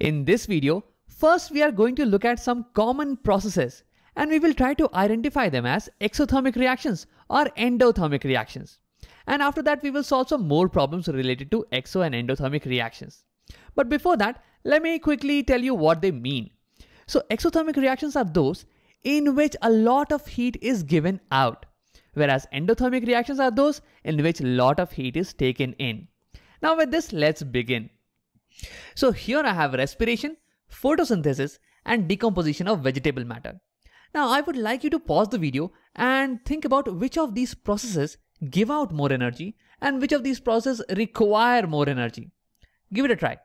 In this video, first we are going to look at some common processes and we will try to identify them as exothermic reactions or endothermic reactions. And after that, we will solve some more problems related to exo and endothermic reactions. But before that, let me quickly tell you what they mean. So exothermic reactions are those in which a lot of heat is given out, whereas endothermic reactions are those in which a lot of heat is taken in. Now with this, let's begin. So here I have respiration, photosynthesis, and decomposition of vegetable matter. Now I would like you to pause the video and think about which of these processes give out more energy and which of these processes require more energy. Give it a try.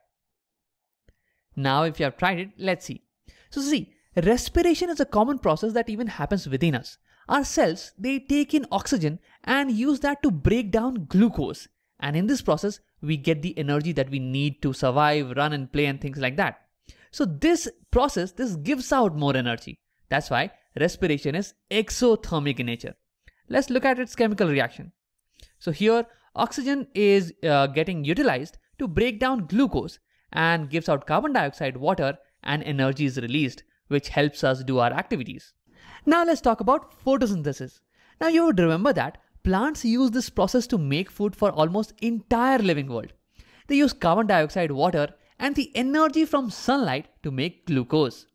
Now if you have tried it, let's see. So see, respiration is a common process that even happens within us. Our cells, they take in oxygen and use that to break down glucose. And in this process, we get the energy that we need to survive, run and play, and things like that. So, this process this gives out more energy. That's why respiration is exothermic in nature. Let's look at its chemical reaction. So, here oxygen is uh, getting utilized to break down glucose and gives out carbon dioxide, water, and energy is released, which helps us do our activities. Now, let's talk about photosynthesis. Now, you would remember that Plants use this process to make food for almost entire living world. They use carbon dioxide, water, and the energy from sunlight to make glucose.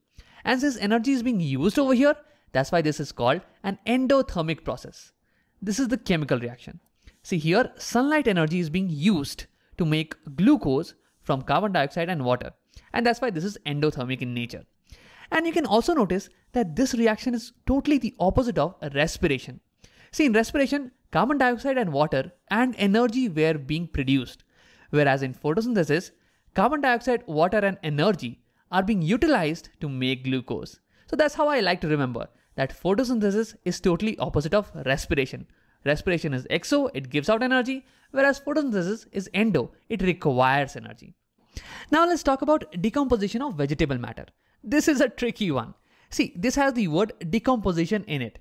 And since energy is being used over here, that's why this is called an endothermic process. This is the chemical reaction. See here, sunlight energy is being used to make glucose from carbon dioxide and water. And that's why this is endothermic in nature. And you can also notice that this reaction is totally the opposite of respiration. See, in respiration, carbon dioxide and water and energy were being produced, whereas in photosynthesis, carbon dioxide, water, and energy are being utilized to make glucose. So that's how I like to remember that photosynthesis is totally opposite of respiration. Respiration is exo, it gives out energy, whereas photosynthesis is endo, it requires energy. Now let's talk about decomposition of vegetable matter. This is a tricky one See, this has the word decomposition in it.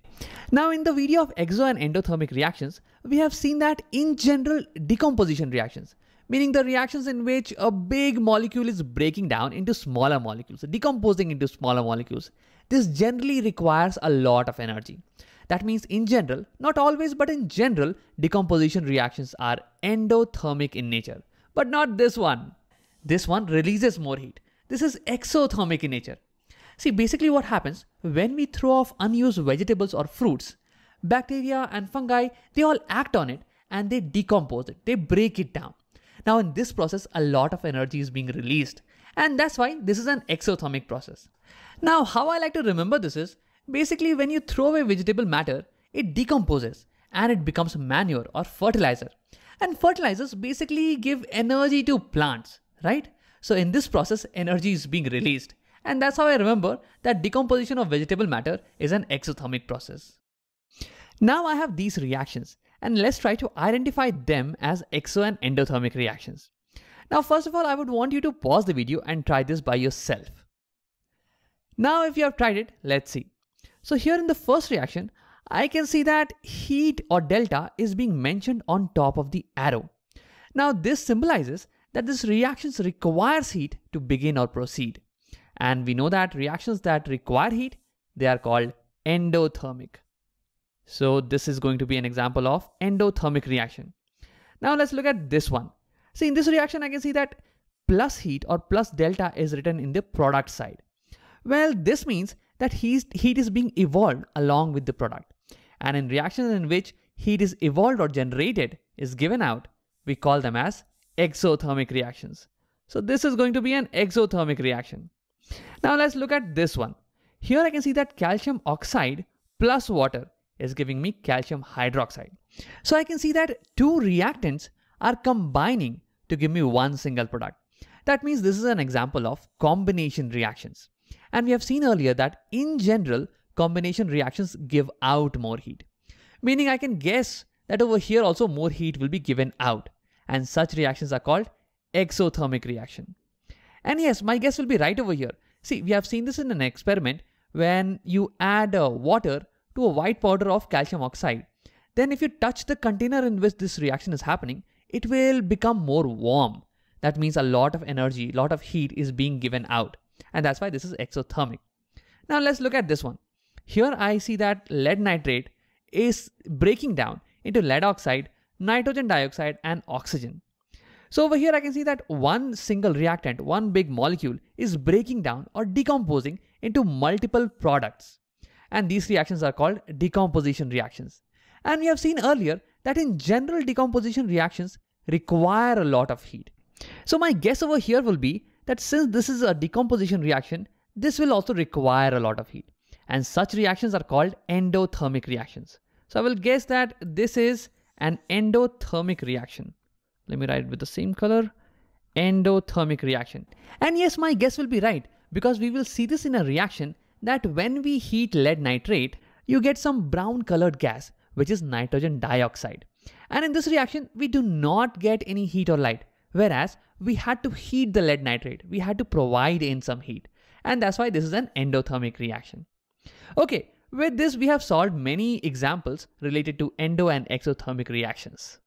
Now in the video of exo and endothermic reactions, we have seen that in general decomposition reactions, meaning the reactions in which a big molecule is breaking down into smaller molecules, decomposing into smaller molecules. This generally requires a lot of energy. That means in general, not always, but in general, decomposition reactions are endothermic in nature. But not this one. This one releases more heat. This is exothermic in nature. See, basically what happens when we throw off unused vegetables or fruits, bacteria and fungi, they all act on it and they decompose it, they break it down. Now, in this process, a lot of energy is being released, and that's why this is an exothermic process. Now, how I like to remember this is basically when you throw away vegetable matter, it decomposes and it becomes manure or fertilizer. And fertilizers basically give energy to plants, right? So, in this process, energy is being released. And that's how I remember that decomposition of vegetable matter is an exothermic process. Now I have these reactions and let's try to identify them as exo and endothermic reactions. Now first of all, I would want you to pause the video and try this by yourself. Now if you have tried it, let's see. So here in the first reaction, I can see that heat or delta is being mentioned on top of the arrow. Now this symbolizes that this reaction requires heat to begin or proceed. And we know that reactions that require heat, they are called endothermic. So this is going to be an example of endothermic reaction. Now let's look at this one. See in this reaction, I can see that plus heat or plus delta is written in the product side. Well, this means that heat is being evolved along with the product. And in reactions in which heat is evolved or generated is given out, we call them as exothermic reactions. So this is going to be an exothermic reaction. Now let's look at this one. Here I can see that calcium oxide plus water is giving me calcium hydroxide. So I can see that two reactants are combining to give me one single product. That means this is an example of combination reactions. And we have seen earlier that in general, combination reactions give out more heat. Meaning I can guess that over here also more heat will be given out. And such reactions are called exothermic reaction. And yes, my guess will be right over here See, we have seen this in an experiment when you add uh, water to a white powder of calcium oxide. Then if you touch the container in which this reaction is happening, it will become more warm. That means a lot of energy, a lot of heat is being given out. And that's why this is exothermic. Now let's look at this one. Here I see that lead nitrate is breaking down into lead oxide, nitrogen dioxide and oxygen. So over here I can see that one single reactant, one big molecule is breaking down or decomposing into multiple products. And these reactions are called decomposition reactions. And we have seen earlier that in general decomposition reactions require a lot of heat. So my guess over here will be that since this is a decomposition reaction, this will also require a lot of heat. And such reactions are called endothermic reactions. So I will guess that this is an endothermic reaction let me write it with the same color endothermic reaction and yes my guess will be right because we will see this in a reaction that when we heat lead nitrate you get some brown colored gas which is nitrogen dioxide and in this reaction we do not get any heat or light whereas we had to heat the lead nitrate we had to provide in some heat and that's why this is an endothermic reaction okay with this we have solved many examples related to endo and exothermic reactions